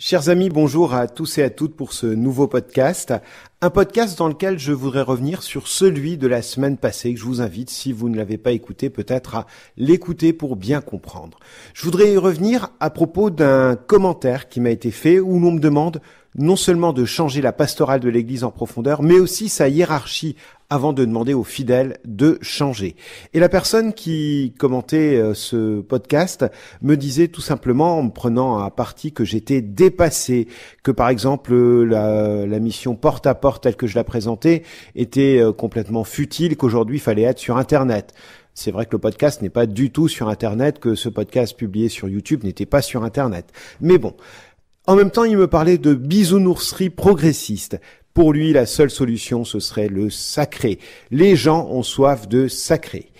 Chers amis, bonjour à tous et à toutes pour ce nouveau podcast. Un podcast dans lequel je voudrais revenir sur celui de la semaine passée que je vous invite, si vous ne l'avez pas écouté, peut-être à l'écouter pour bien comprendre. Je voudrais y revenir à propos d'un commentaire qui m'a été fait où l'on me demande non seulement de changer la pastorale de l'Église en profondeur, mais aussi sa hiérarchie avant de demander aux fidèles de changer. Et la personne qui commentait euh, ce podcast me disait tout simplement, en me prenant à partie, que j'étais dépassé, que par exemple euh, la, la mission porte à porte telle tel que je l'ai présentais, était euh, complètement futile, qu'aujourd'hui il fallait être sur Internet. C'est vrai que le podcast n'est pas du tout sur Internet, que ce podcast publié sur YouTube n'était pas sur Internet. Mais bon, en même temps, il me parlait de bisounourserie progressiste. Pour lui, la seule solution, ce serait le sacré. Les gens ont soif de sacré.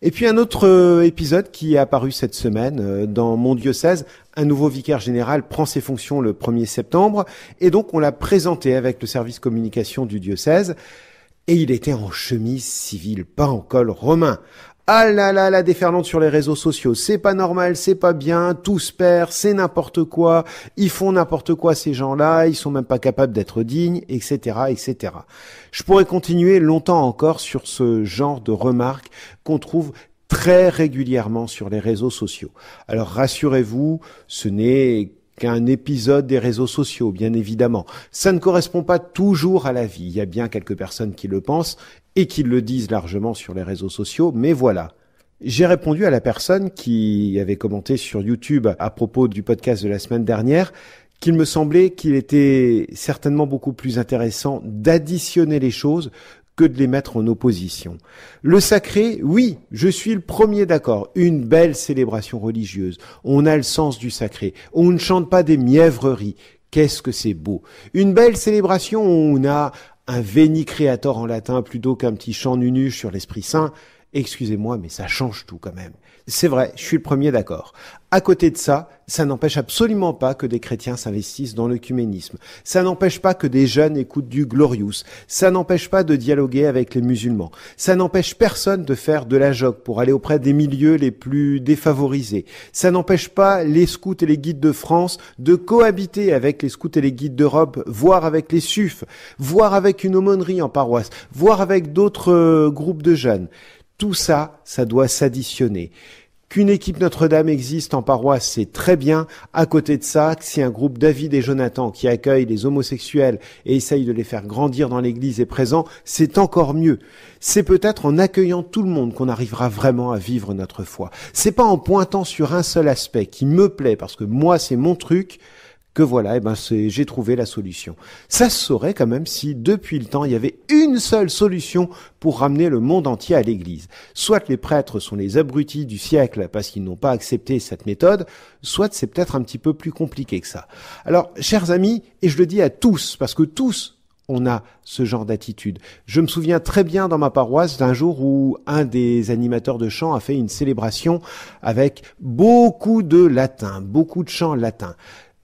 Et puis un autre euh, épisode qui est apparu cette semaine euh, dans mon diocèse, un nouveau vicaire général prend ses fonctions le 1er septembre et donc on l'a présenté avec le service communication du diocèse et il était en chemise civile, pas en col romain. Ah là là, la déferlante sur les réseaux sociaux, c'est pas normal, c'est pas bien, tout se perd, c'est n'importe quoi, ils font n'importe quoi ces gens-là, ils sont même pas capables d'être dignes, etc., etc. Je pourrais continuer longtemps encore sur ce genre de remarques qu'on trouve très régulièrement sur les réseaux sociaux. Alors rassurez-vous, ce n'est qu'un épisode des réseaux sociaux, bien évidemment. Ça ne correspond pas toujours à la vie. Il y a bien quelques personnes qui le pensent et qui le disent largement sur les réseaux sociaux, mais voilà. J'ai répondu à la personne qui avait commenté sur YouTube à propos du podcast de la semaine dernière qu'il me semblait qu'il était certainement beaucoup plus intéressant d'additionner les choses que de les mettre en opposition. Le sacré, oui, je suis le premier d'accord, une belle célébration religieuse, on a le sens du sacré, on ne chante pas des mièvreries, qu'est-ce que c'est beau. Une belle célébration on a un Veni Creator en latin plutôt qu'un petit chant nunuche sur l'Esprit Saint, excusez-moi, mais ça change tout quand même. C'est vrai, je suis le premier d'accord. À côté de ça, ça n'empêche absolument pas que des chrétiens s'investissent dans l'œcuménisme. Ça n'empêche pas que des jeunes écoutent du Glorious. Ça n'empêche pas de dialoguer avec les musulmans. Ça n'empêche personne de faire de la joc pour aller auprès des milieux les plus défavorisés. Ça n'empêche pas les scouts et les guides de France de cohabiter avec les scouts et les guides d'Europe, voire avec les SUF, voire avec une aumônerie en paroisse, voire avec d'autres euh, groupes de jeunes. Tout ça, ça doit s'additionner. Qu'une équipe Notre-Dame existe en paroisse, c'est très bien. À côté de ça, si un groupe David et Jonathan qui accueille les homosexuels et essaye de les faire grandir dans l'église est présent, c'est encore mieux. C'est peut-être en accueillant tout le monde qu'on arrivera vraiment à vivre notre foi. C'est pas en pointant sur un seul aspect qui me plaît parce que moi c'est mon truc, que voilà, eh ben j'ai trouvé la solution. Ça se saurait quand même si depuis le temps il y avait une seule solution pour ramener le monde entier à l'Église. Soit les prêtres sont les abrutis du siècle parce qu'ils n'ont pas accepté cette méthode, soit c'est peut-être un petit peu plus compliqué que ça. Alors, chers amis, et je le dis à tous, parce que tous on a ce genre d'attitude. Je me souviens très bien dans ma paroisse d'un jour où un des animateurs de chant a fait une célébration avec beaucoup de latin, beaucoup de chants latins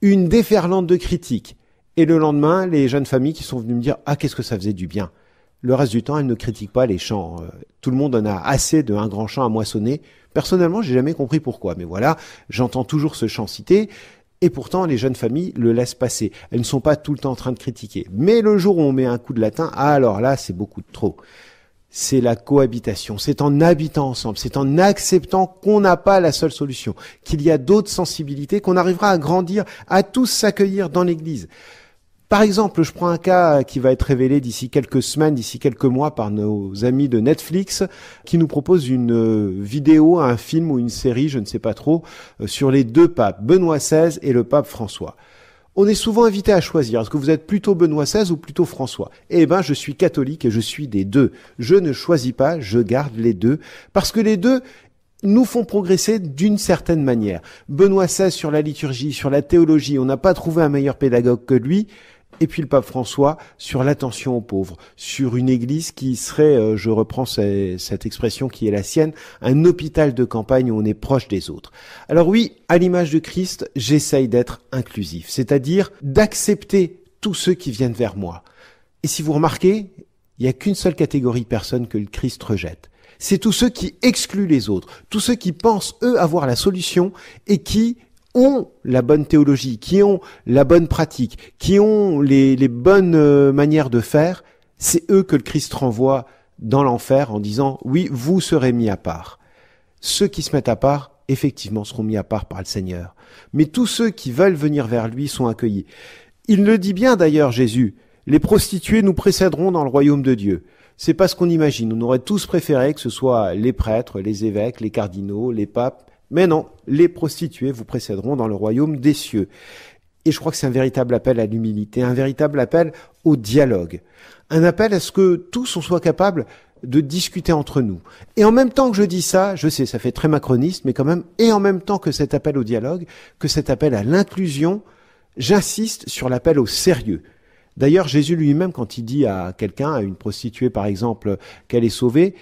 une déferlante de critiques. Et le lendemain, les jeunes familles qui sont venues me dire Ah, qu'est-ce que ça faisait du bien. Le reste du temps, elles ne critiquent pas les champs. Euh, tout le monde en a assez d'un grand champ à moissonner. Personnellement, j'ai jamais compris pourquoi, mais voilà, j'entends toujours ce chant cité. Et pourtant, les jeunes familles le laissent passer. Elles ne sont pas tout le temps en train de critiquer. Mais le jour où on met un coup de latin, ah, alors là, c'est beaucoup trop c'est la cohabitation, c'est en habitant ensemble, c'est en acceptant qu'on n'a pas la seule solution, qu'il y a d'autres sensibilités, qu'on arrivera à grandir, à tous s'accueillir dans l'Église. Par exemple, je prends un cas qui va être révélé d'ici quelques semaines, d'ici quelques mois par nos amis de Netflix, qui nous proposent une euh, vidéo, un film ou une série, je ne sais pas trop, euh, sur les deux papes, Benoît XVI et le pape François on est souvent invité à choisir. Est-ce que vous êtes plutôt Benoît XVI ou plutôt François Eh ben, je suis catholique et je suis des deux. Je ne choisis pas, je garde les deux. Parce que les deux nous font progresser d'une certaine manière. Benoît XVI sur la liturgie, sur la théologie, on n'a pas trouvé un meilleur pédagogue que lui et puis le pape François sur l'attention aux pauvres, sur une église qui serait, euh, je reprends cette expression qui est la sienne, un hôpital de campagne où on est proche des autres. Alors oui, à l'image de Christ, j'essaye d'être inclusif, c'est-à-dire d'accepter tous ceux qui viennent vers moi. Et si vous remarquez, il n'y a qu'une seule catégorie de personnes que le Christ rejette. C'est tous ceux qui excluent les autres, tous ceux qui pensent, eux, avoir la solution et qui ont la bonne théologie, qui ont la bonne pratique, qui ont les, bonnes euh, manières de faire, c'est eux que le Christ renvoie dans l'enfer en disant oui, vous serez mis à part. Ceux qui se mettent à part, effectivement, seront mis à part par le Seigneur. Mais tous ceux qui veulent venir vers lui sont accueillis. Il le dit bien d'ailleurs, Jésus. Les prostituées nous précéderont dans le royaume de Dieu. C'est pas ce qu'on imagine. On aurait tous préféré que ce soit les prêtres, les évêques, les cardinaux, les papes, mais non, les prostituées vous précéderont dans le royaume des cieux. Et je crois que c'est un véritable appel à l'humilité, un véritable appel au dialogue, un appel à ce que tous on soit capable de discuter entre nous. Et en même temps que je dis ça, je sais, ça fait très macroniste, mais quand même, et en même temps que cet appel au dialogue, que cet appel à l'inclusion, j'insiste sur l'appel au sérieux. D'ailleurs, Jésus lui-même, quand il dit à quelqu'un, à une prostituée par exemple, qu'elle est sauvée,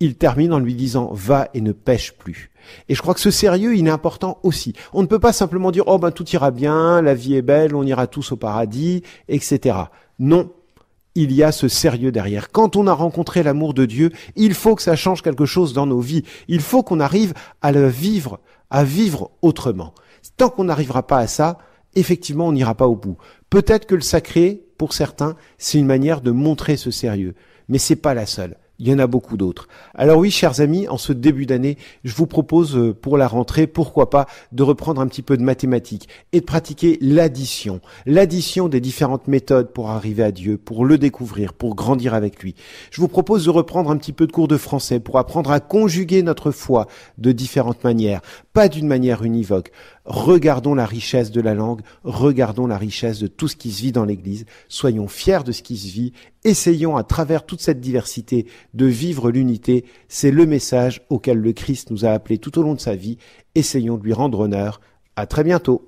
il termine en lui disant va et ne pêche plus. Et je crois que ce sérieux, il est important aussi. On ne peut pas simplement dire oh ben tout ira bien, la vie est belle, on ira tous au paradis, etc. Non, il y a ce sérieux derrière. Quand on a rencontré l'amour de Dieu, il faut que ça change quelque chose dans nos vies. Il faut qu'on arrive à le vivre, à vivre autrement. Tant qu'on n'arrivera pas à ça, effectivement, on n'ira pas au bout. Peut-être que le sacré, pour certains, c'est une manière de montrer ce sérieux, mais c'est pas la seule il y en a beaucoup d'autres. Alors oui, chers amis, en ce début d'année, je vous propose euh, pour la rentrée, pourquoi pas, de reprendre un petit peu de mathématiques et de pratiquer l'addition. L'addition des différentes méthodes pour arriver à Dieu, pour le découvrir, pour grandir avec lui. Je vous propose de reprendre un petit peu de cours de français pour apprendre à conjuguer notre foi de différentes manières, pas d'une manière univoque. Regardons la richesse de la langue, regardons la richesse de tout ce qui se vit dans l'Église, soyons fiers de ce qui se vit Essayons à travers toute cette diversité de vivre l'unité. C'est le message auquel le Christ nous a appelés tout au long de sa vie. Essayons de lui rendre honneur. À très bientôt.